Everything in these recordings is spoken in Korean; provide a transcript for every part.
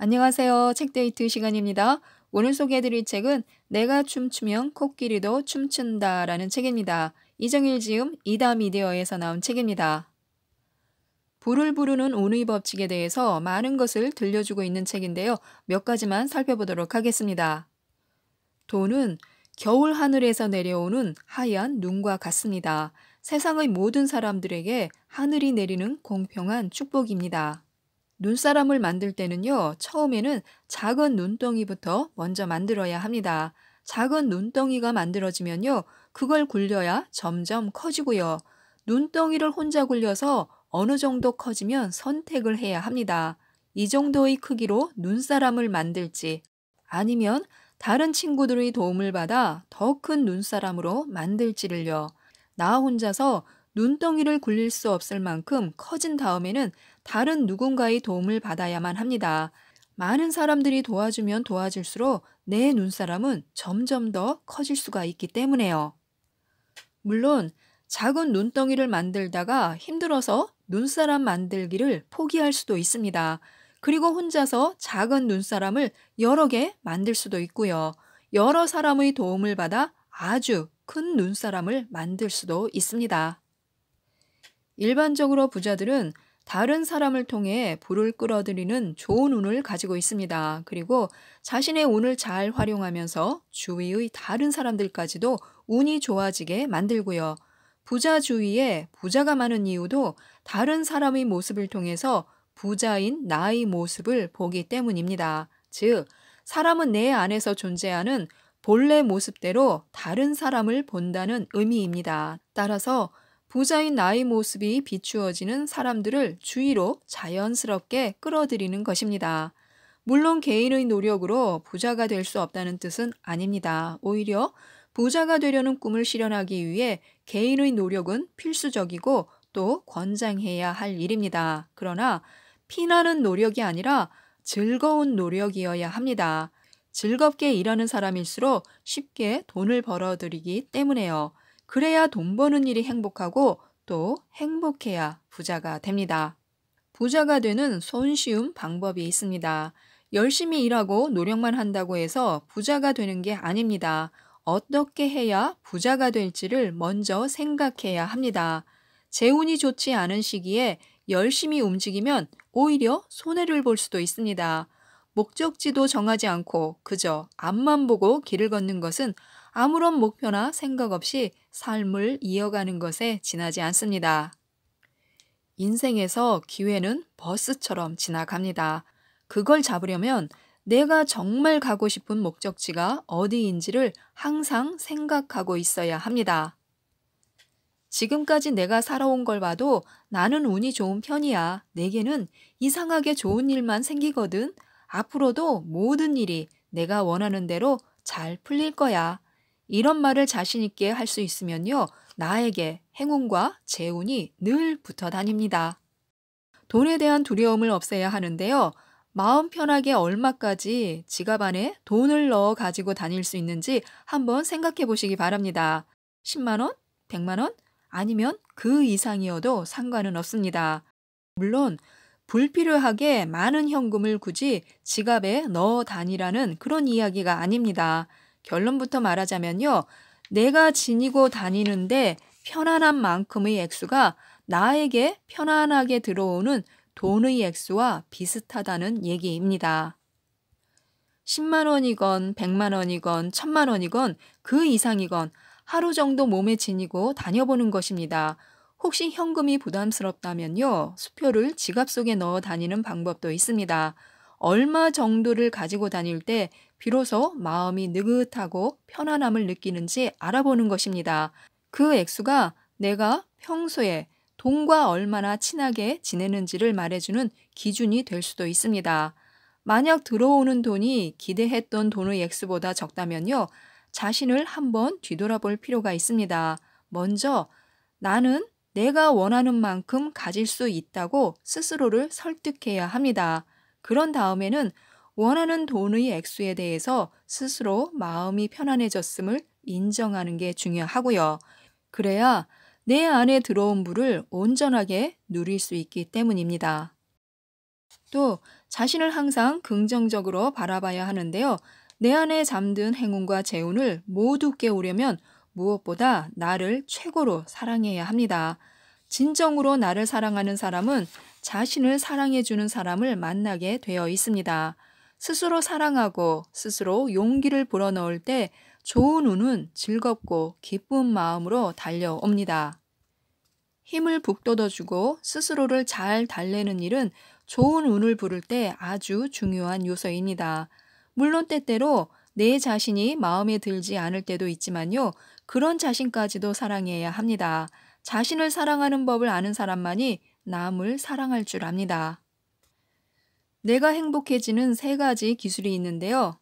안녕하세요. 책데이트 시간입니다. 오늘 소개해드릴 책은 내가 춤추면 코끼리도 춤춘다 라는 책입니다. 이정일 지음 이다미디어에서 나온 책입니다. 불을 부르는 온의 법칙에 대해서 많은 것을 들려주고 있는 책인데요. 몇 가지만 살펴보도록 하겠습니다. 돈은 겨울 하늘에서 내려오는 하얀 눈과 같습니다. 세상의 모든 사람들에게 하늘이 내리는 공평한 축복입니다. 눈사람을 만들 때는요, 처음에는 작은 눈덩이부터 먼저 만들어야 합니다. 작은 눈덩이가 만들어지면요, 그걸 굴려야 점점 커지고요. 눈덩이를 혼자 굴려서 어느 정도 커지면 선택을 해야 합니다. 이 정도의 크기로 눈사람을 만들지 아니면 다른 친구들의 도움을 받아 더 큰 눈사람으로 만들지를요. 나 혼자서 눈덩이를 굴릴 수 없을 만큼 커진 다음에는 다른 누군가의 도움을 받아야만 합니다. 많은 사람들이 도와주면 도와줄수록 내 눈사람은 점점 더 커질 수가 있기 때문에요. 물론 작은 눈덩이를 만들다가 힘들어서 눈사람 만들기를 포기할 수도 있습니다. 그리고 혼자서 작은 눈사람을 여러 개 만들 수도 있고요. 여러 사람의 도움을 받아 아주 큰 눈사람을 만들 수도 있습니다. 일반적으로 부자들은 다른 사람을 통해 불을 끌어들이는 좋은 운을 가지고 있습니다. 그리고 자신의 운을 잘 활용하면서 주위의 다른 사람들까지도 운이 좋아지게 만들고요. 부자 주위에 부자가 많은 이유도 다른 사람의 모습을 통해서 부자인 나의 모습을 보기 때문입니다. 즉, 사람은 내 안에서 존재하는 본래 모습대로 다른 사람을 본다는 의미입니다. 따라서 부자인 나의 모습이 비추어지는 사람들을 주위로 자연스럽게 끌어들이는 것입니다. 물론 개인의 노력으로 부자가 될 수 없다는 뜻은 아닙니다. 오히려 부자가 되려는 꿈을 실현하기 위해 개인의 노력은 필수적이고 또 권장해야 할 일입니다. 그러나 피나는 노력이 아니라 즐거운 노력이어야 합니다. 즐겁게 일하는 사람일수록 쉽게 돈을 벌어들이기 때문에요. 그래야 돈 버는 일이 행복하고 또 행복해야 부자가 됩니다. 부자가 되는 손쉬운 방법이 있습니다. 열심히 일하고 노력만 한다고 해서 부자가 되는 게 아닙니다. 어떻게 해야 부자가 될지를 먼저 생각해야 합니다. 재운이 좋지 않은 시기에 열심히 움직이면 오히려 손해를 볼 수도 있습니다. 목적지도 정하지 않고 그저 앞만 보고 길을 걷는 것은 아무런 목표나 생각 없이 삶을 이어가는 것에 지나지 않습니다. 인생에서 기회는 버스처럼 지나갑니다. 그걸 잡으려면 내가 정말 가고 싶은 목적지가 어디인지를 항상 생각하고 있어야 합니다. 지금까지 내가 살아온 걸 봐도 나는 운이 좋은 편이야. 내게는 이상하게 좋은 일만 생기거든. 앞으로도 모든 일이 내가 원하는 대로 잘 풀릴 거야. 이런 말을 자신 있게 할 수 있으면요. 나에게 행운과 재운이 늘 붙어 다닙니다. 돈에 대한 두려움을 없애야 하는데요. 마음 편하게 얼마까지 지갑 안에 돈을 넣어 가지고 다닐 수 있는지 한번 생각해 보시기 바랍니다. 10만원? 100만원? 아니면 그 이상이어도 상관은 없습니다. 물론, 불필요하게 많은 현금을 굳이 지갑에 넣어 다니라는 그런 이야기가 아닙니다. 결론부터 말하자면요. 내가 지니고 다니는데 편안한 만큼의 액수가 나에게 편안하게 들어오는 돈의 액수와 비슷하다는 얘기입니다. 10만 원이건 100만 원이건 1000만 원이건 그 이상이건 하루 정도 몸에 지니고 다녀보는 것입니다. 혹시 현금이 부담스럽다면요. 수표를 지갑 속에 넣어 다니는 방법도 있습니다. 얼마 정도를 가지고 다닐 때 비로소 마음이 느긋하고 편안함을 느끼는지 알아보는 것입니다. 그 액수가 내가 평소에 돈과 얼마나 친하게 지내는지를 말해주는 기준이 될 수도 있습니다. 만약 들어오는 돈이 기대했던 돈의 액수보다 적다면요. 자신을 한번 뒤돌아볼 필요가 있습니다. 먼저 나는 내가 원하는 만큼 가질 수 있다고 스스로를 설득해야 합니다. 그런 다음에는 원하는 돈의 액수에 대해서 스스로 마음이 편안해졌음을 인정하는 게 중요하고요. 그래야 내 안에 들어온 물을 온전하게 누릴 수 있기 때문입니다. 또 자신을 항상 긍정적으로 바라봐야 하는데요. 내 안에 잠든 행운과 재운을 모두 깨우려면 무엇보다 나를 최고로 사랑해야 합니다. 진정으로 나를 사랑하는 사람은 자신을 사랑해주는 사람을 만나게 되어 있습니다. 스스로 사랑하고 스스로 용기를 불어넣을 때 좋은 운은 즐겁고 기쁜 마음으로 달려옵니다. 힘을 북돋아주고 스스로를 잘 달래는 일은 좋은 운을 부를 때 아주 중요한 요소입니다. 물론 때때로 내 자신이 마음에 들지 않을 때도 있지만요. 그런 자신까지도 사랑해야 합니다. 자신을 사랑하는 법을 아는 사람만이 남을 사랑할 줄 압니다. 내가 행복해지는 세 가지 기술이 있는데요.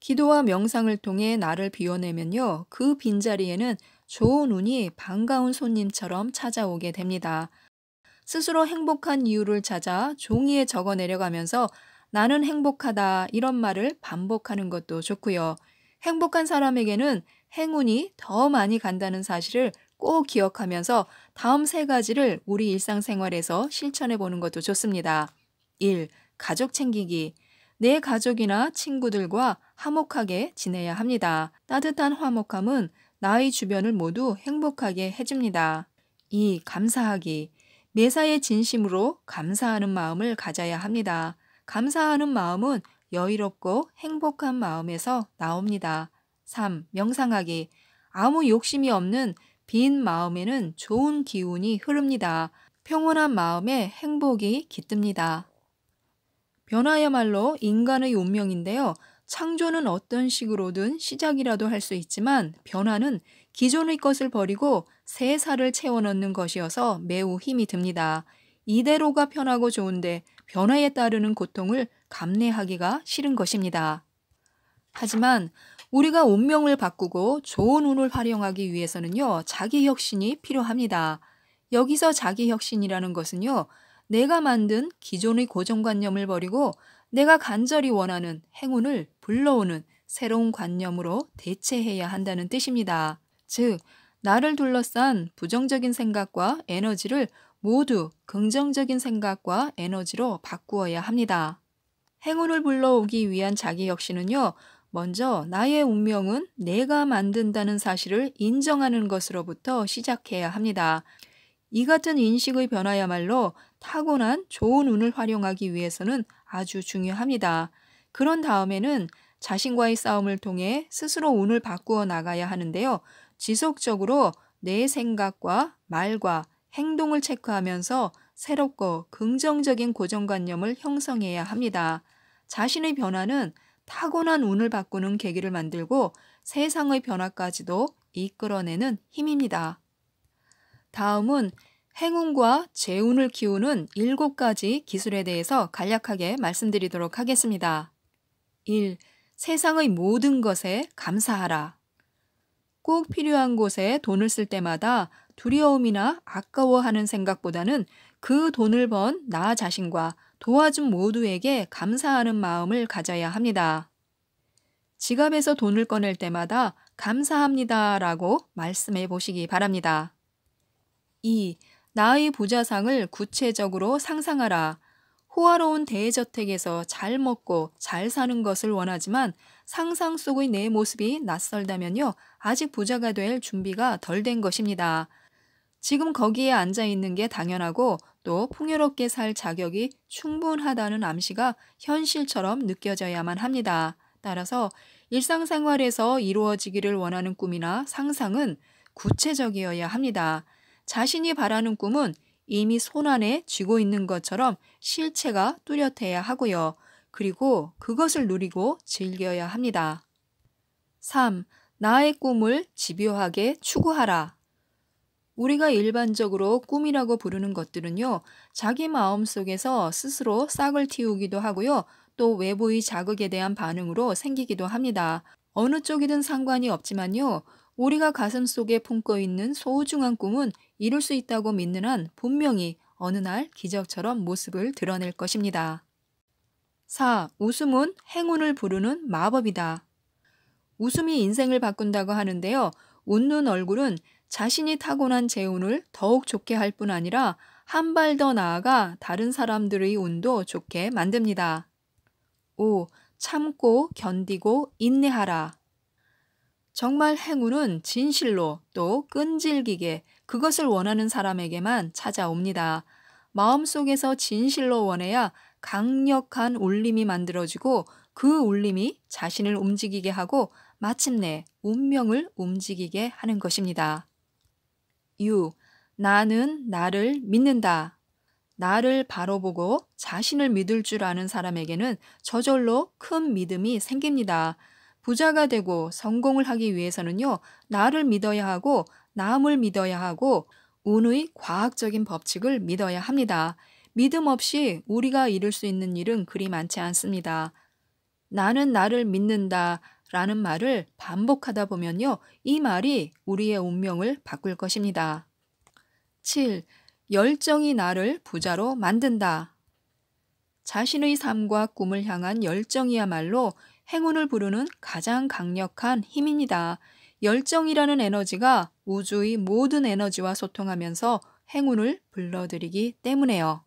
기도와 명상을 통해 나를 비워내면요. 그 빈자리에는 좋은 운이 반가운 손님처럼 찾아오게 됩니다. 스스로 행복한 이유를 찾아 종이에 적어 내려가면서 나는 행복하다 이런 말을 반복하는 것도 좋고요. 행복한 사람에게는 행운이 더 많이 간다는 사실을 꼭 기억하면서 다음 세 가지를 우리 일상생활에서 실천해 보는 것도 좋습니다. 1. 가족 챙기기. 내 가족이나 친구들과 화목하게 지내야 합니다. 따뜻한 화목함은 나의 주변을 모두 행복하게 해줍니다. 2. 감사하기. 매사에 진심으로 감사하는 마음을 가져야 합니다. 감사하는 마음은 여유롭고 행복한 마음에서 나옵니다. 3. 명상하기. 아무 욕심이 없는 빈 마음에는 좋은 기운이 흐릅니다. 평온한 마음에 행복이 깃듭니다. 변화야말로 인간의 운명인데요. 창조는 어떤 식으로든 시작이라도 할 수 있지만 변화는 기존의 것을 버리고 새 살을 채워넣는 것이어서 매우 힘이 듭니다. 이대로가 편하고 좋은데 변화에 따르는 고통을 감내하기가 싫은 것입니다. 하지만 우리가 운명을 바꾸고 좋은 운을 활용하기 위해서는요, 자기 혁신이 필요합니다. 여기서 자기 혁신이라는 것은요, 내가 만든 기존의 고정관념을 버리고 내가 간절히 원하는 행운을 불러오는 새로운 관념으로 대체해야 한다는 뜻입니다. 즉, 나를 둘러싼 부정적인 생각과 에너지를 모두 긍정적인 생각과 에너지로 바꾸어야 합니다. 행운을 불러오기 위한 자기 혁신은요, 먼저 나의 운명은 내가 만든다는 사실을 인정하는 것으로부터 시작해야 합니다. 이 같은 인식의 변화야말로 타고난 좋은 운을 활용하기 위해서는 아주 중요합니다. 그런 다음에는 자신과의 싸움을 통해 스스로 운을 바꾸어 나가야 하는데요. 지속적으로 내 생각과 말과 행동을 체크하면서 새롭고 긍정적인 고정관념을 형성해야 합니다. 자신의 변화는 타고난 운을 바꾸는 계기를 만들고 세상의 변화까지도 이끌어내는 힘입니다. 다음은 행운과 재운을 키우는 7가지 기술에 대해서 간략하게 말씀드리도록 하겠습니다. 1. 세상의 모든 것에 감사하라. 꼭 필요한 곳에 돈을 쓸 때마다 두려움이나 아까워하는 생각보다는 그 돈을 번 나 자신과 도와준 모두에게 감사하는 마음을 가져야 합니다. 지갑에서 돈을 꺼낼 때마다 감사합니다 라고 말씀해 보시기 바랍니다. 2. 나의 부자상을 구체적으로 상상하라. 호화로운 대저택에서 잘 먹고 잘 사는 것을 원하지만 상상 속의 내 모습이 낯설다면요. 아직 부자가 될 준비가 덜 된 것입니다. 지금 거기에 앉아 있는 게 당연하고 또 풍요롭게 살 자격이 충분하다는 암시가 현실처럼 느껴져야만 합니다. 따라서 일상생활에서 이루어지기를 원하는 꿈이나 상상은 구체적이어야 합니다. 자신이 바라는 꿈은 이미 손안에 쥐고 있는 것처럼 실체가 뚜렷해야 하고요. 그리고 그것을 누리고 즐겨야 합니다. 3. 나의 꿈을 집요하게 추구하라. 우리가 일반적으로 꿈이라고 부르는 것들은요, 자기 마음 속에서 스스로 싹을 틔우기도 하고요, 또 외부의 자극에 대한 반응으로 생기기도 합니다. 어느 쪽이든 상관이 없지만요, 우리가 가슴 속에 품고 있는 소중한 꿈은 이룰 수 있다고 믿는 한 분명히 어느 날 기적처럼 모습을 드러낼 것입니다. 4. 웃음은 행운을 부르는 마법이다. 웃음이 인생을 바꾼다고 하는데요. 웃는 얼굴은 자신이 타고난 재운을 더욱 좋게 할 뿐 아니라 한 발 더 나아가 다른 사람들의 운도 좋게 만듭니다. 5. 참고 견디고 인내하라. 정말 행운은 진실로 또 끈질기게 그것을 원하는 사람에게만 찾아옵니다. 마음속에서 진실로 원해야 강력한 울림이 만들어지고 그 울림이 자신을 움직이게 하고 마침내 운명을 움직이게 하는 것입니다. 유. 나는 나를 믿는다. 나를 바로 보고 자신을 믿을 줄 아는 사람에게는 저절로 큰 믿음이 생깁니다. 부자가 되고 성공을 하기 위해서는요, 나를 믿어야 하고, 남을 믿어야 하고, 운의 과학적인 법칙을 믿어야 합니다. 믿음 없이 우리가 이룰 수 있는 일은 그리 많지 않습니다. 나는 나를 믿는다. 라는 말을 반복하다 보면요. 이 말이 우리의 운명을 바꿀 것입니다. 7. 열정이 나를 부자로 만든다. 자신의 삶과 꿈을 향한 열정이야말로 행운을 부르는 가장 강력한 힘입니다. 열정이라는 에너지가 우주의 모든 에너지와 소통하면서 행운을 불러들이기 때문에요.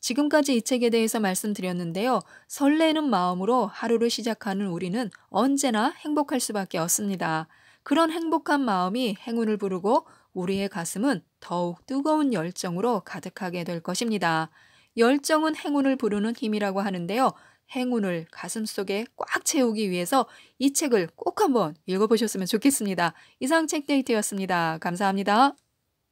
지금까지 이 책에 대해서 말씀드렸는데요. 설레는 마음으로 하루를 시작하는 우리는 언제나 행복할 수밖에 없습니다. 그런 행복한 마음이 행운을 부르고 우리의 가슴은 더욱 뜨거운 열정으로 가득하게 될 것입니다. 열정은 행운을 부르는 힘이라고 하는데요. 행운을 가슴 속에 꽉 채우기 위해서 이 책을 꼭 한번 읽어보셨으면 좋겠습니다. 이상 책데이트였습니다. 감사합니다.